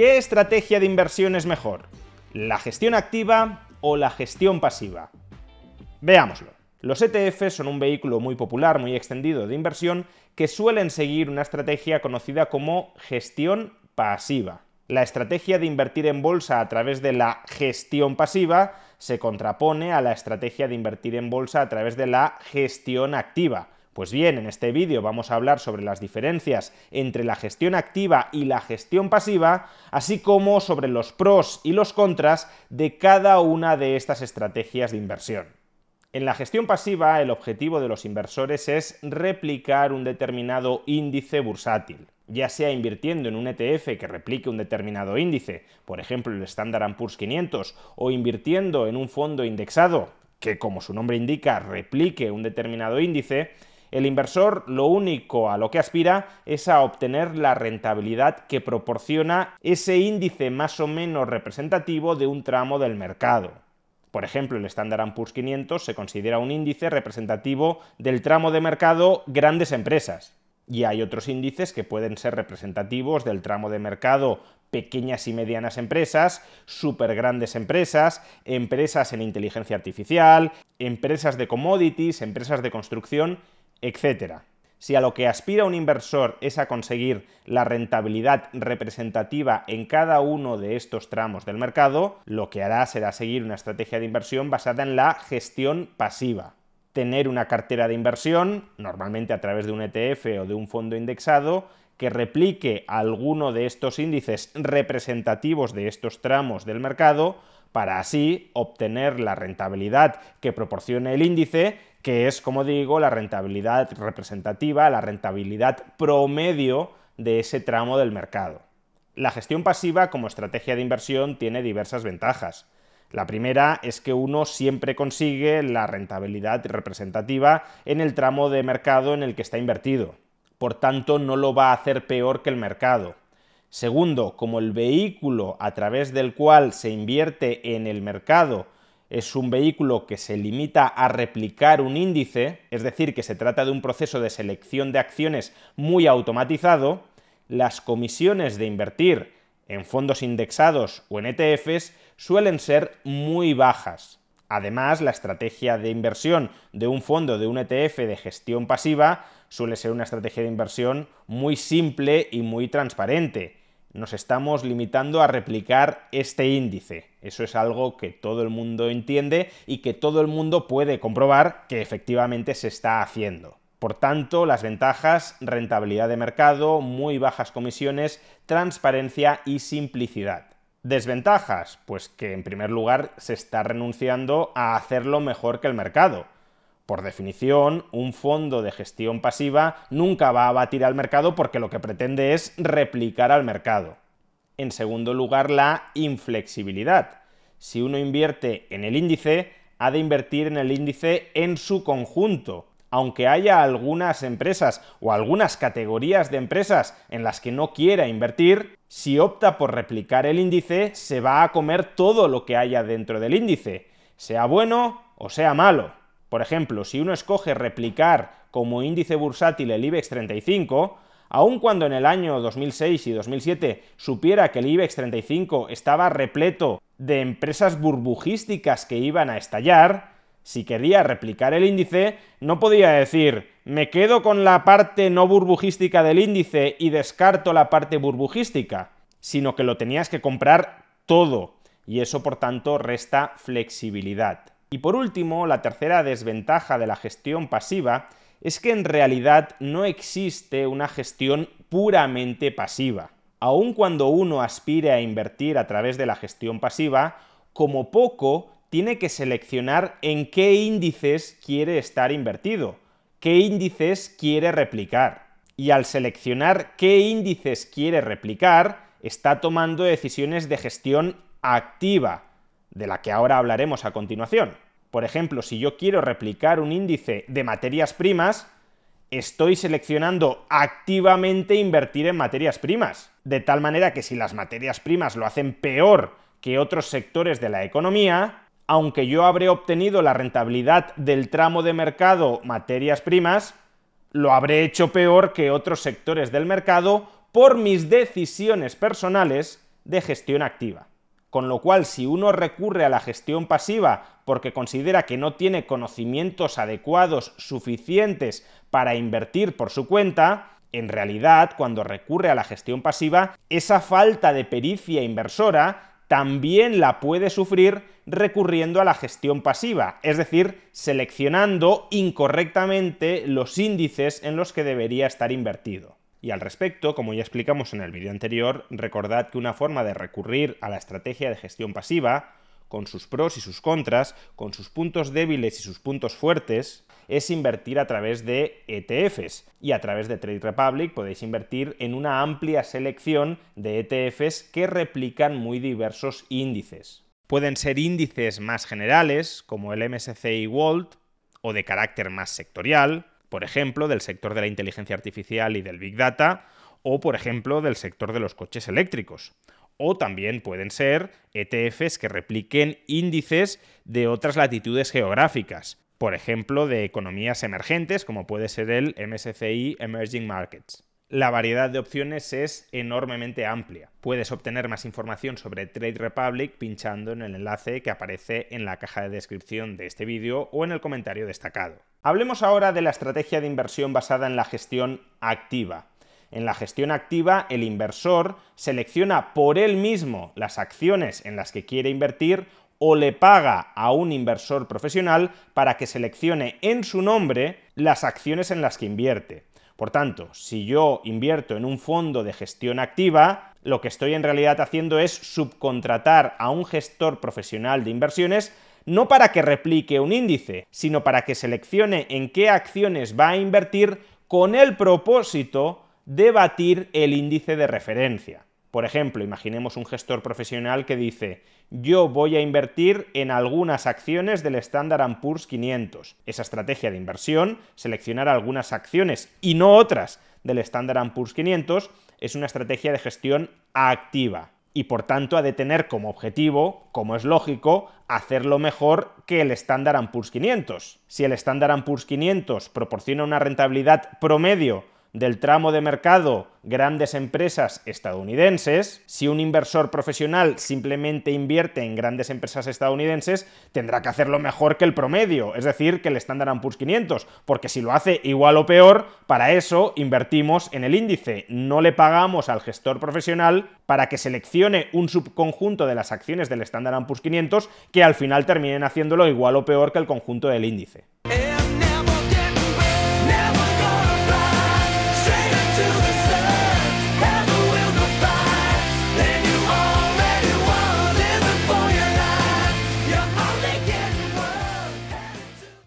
¿Qué estrategia de inversión es mejor? ¿La gestión activa o la gestión pasiva? Veámoslo. Los ETF son un vehículo muy popular, muy extendido de inversión, que suelen seguir una estrategia conocida como gestión pasiva. La estrategia de invertir en bolsa a través de la gestión pasiva se contrapone a la estrategia de invertir en bolsa a través de la gestión activa. Pues bien, en este vídeo vamos a hablar sobre las diferencias entre la gestión activa y la gestión pasiva, así como sobre los pros y los contras de cada una de estas estrategias de inversión. En la gestión pasiva, el objetivo de los inversores es replicar un determinado índice bursátil ya sea invirtiendo en un ETF que replique un determinado índice, por ejemplo el Standard Poor's 500, o invirtiendo en un fondo indexado que, como su nombre indica, replique un determinado índice, el inversor lo único a lo que aspira es a obtener la rentabilidad que proporciona ese índice más o menos representativo de un tramo del mercado. Por ejemplo, el Standard Poor's 500 se considera un índice representativo del tramo de mercado grandes empresas. Y hay otros índices que pueden ser representativos del tramo de mercado pequeñas y medianas empresas, supergrandes empresas, empresas en inteligencia artificial, empresas de commodities, empresas de construcción, etcétera. Si a lo que aspira un inversor es a conseguir la rentabilidad representativa en cada uno de estos tramos del mercado, lo que hará será seguir una estrategia de inversión basada en la gestión pasiva. Tener una cartera de inversión, normalmente a través de un ETF o de un fondo indexado, que replique alguno de estos índices representativos de estos tramos del mercado para así obtener la rentabilidad que proporcione el índice que es, como digo, la rentabilidad representativa, la rentabilidad promedio de ese tramo del mercado. La gestión pasiva como estrategia de inversión tiene diversas ventajas. La primera es que uno siempre consigue la rentabilidad representativa en el tramo de mercado en el que está invertido. Por tanto, no lo va a hacer peor que el mercado. Segundo, como el vehículo a través del cual se invierte en el mercado es un vehículo que se limita a replicar un índice, es decir, que se trata de un proceso de selección de acciones muy automatizado, las comisiones de invertir en fondos indexados o en ETFs suelen ser muy bajas. Además, la estrategia de inversión de un fondo de un ETF de gestión pasiva suele ser una estrategia de inversión muy simple y muy transparente nos estamos limitando a replicar este índice. Eso es algo que todo el mundo entiende y que todo el mundo puede comprobar que efectivamente se está haciendo. Por tanto, las ventajas, rentabilidad de mercado, muy bajas comisiones, transparencia y simplicidad. Desventajas, pues que en primer lugar se está renunciando a hacerlo mejor que el mercado por definición, un fondo de gestión pasiva nunca va a batir al mercado porque lo que pretende es replicar al mercado. En segundo lugar, la inflexibilidad. Si uno invierte en el índice, ha de invertir en el índice en su conjunto. Aunque haya algunas empresas o algunas categorías de empresas en las que no quiera invertir, si opta por replicar el índice, se va a comer todo lo que haya dentro del índice, sea bueno o sea malo. Por ejemplo, si uno escoge replicar como índice bursátil el IBEX 35, aun cuando en el año 2006 y 2007 supiera que el IBEX 35 estaba repleto de empresas burbujísticas que iban a estallar, si quería replicar el índice, no podía decir me quedo con la parte no burbujística del índice y descarto la parte burbujística, sino que lo tenías que comprar todo, y eso por tanto resta flexibilidad. Y por último, la tercera desventaja de la gestión pasiva es que en realidad no existe una gestión puramente pasiva. Aun cuando uno aspire a invertir a través de la gestión pasiva, como poco tiene que seleccionar en qué índices quiere estar invertido, qué índices quiere replicar. Y al seleccionar qué índices quiere replicar, está tomando decisiones de gestión activa, de la que ahora hablaremos a continuación. Por ejemplo, si yo quiero replicar un índice de materias primas, estoy seleccionando activamente invertir en materias primas. De tal manera que si las materias primas lo hacen peor que otros sectores de la economía, aunque yo habré obtenido la rentabilidad del tramo de mercado materias primas, lo habré hecho peor que otros sectores del mercado por mis decisiones personales de gestión activa con lo cual si uno recurre a la gestión pasiva porque considera que no tiene conocimientos adecuados suficientes para invertir por su cuenta, en realidad, cuando recurre a la gestión pasiva, esa falta de pericia inversora también la puede sufrir recurriendo a la gestión pasiva, es decir, seleccionando incorrectamente los índices en los que debería estar invertido. Y al respecto, como ya explicamos en el vídeo anterior, recordad que una forma de recurrir a la estrategia de gestión pasiva, con sus pros y sus contras, con sus puntos débiles y sus puntos fuertes, es invertir a través de ETFs. Y a través de Trade Republic podéis invertir en una amplia selección de ETFs que replican muy diversos índices. Pueden ser índices más generales, como el MSCI World, o de carácter más sectorial, por ejemplo, del sector de la inteligencia artificial y del big data, o por ejemplo, del sector de los coches eléctricos. O también pueden ser ETFs que repliquen índices de otras latitudes geográficas, por ejemplo, de economías emergentes, como puede ser el MSCI Emerging Markets la variedad de opciones es enormemente amplia. Puedes obtener más información sobre Trade Republic pinchando en el enlace que aparece en la caja de descripción de este vídeo o en el comentario destacado. Hablemos ahora de la estrategia de inversión basada en la gestión activa. En la gestión activa, el inversor selecciona por él mismo las acciones en las que quiere invertir o le paga a un inversor profesional para que seleccione en su nombre las acciones en las que invierte. Por tanto, si yo invierto en un fondo de gestión activa, lo que estoy en realidad haciendo es subcontratar a un gestor profesional de inversiones no para que replique un índice, sino para que seleccione en qué acciones va a invertir con el propósito de batir el índice de referencia. Por ejemplo, imaginemos un gestor profesional que dice, yo voy a invertir en algunas acciones del Standard Poor's 500. Esa estrategia de inversión, seleccionar algunas acciones y no otras del Standard Poor's 500, es una estrategia de gestión activa y por tanto ha de tener como objetivo, como es lógico, hacerlo mejor que el Standard Poor's 500. Si el Standard Poor's 500 proporciona una rentabilidad promedio del tramo de mercado grandes empresas estadounidenses, si un inversor profesional simplemente invierte en grandes empresas estadounidenses, tendrá que hacerlo mejor que el promedio, es decir, que el Standard Poor's 500, porque si lo hace igual o peor, para eso invertimos en el índice, no le pagamos al gestor profesional para que seleccione un subconjunto de las acciones del Standard Poor's 500 que al final terminen haciéndolo igual o peor que el conjunto del índice.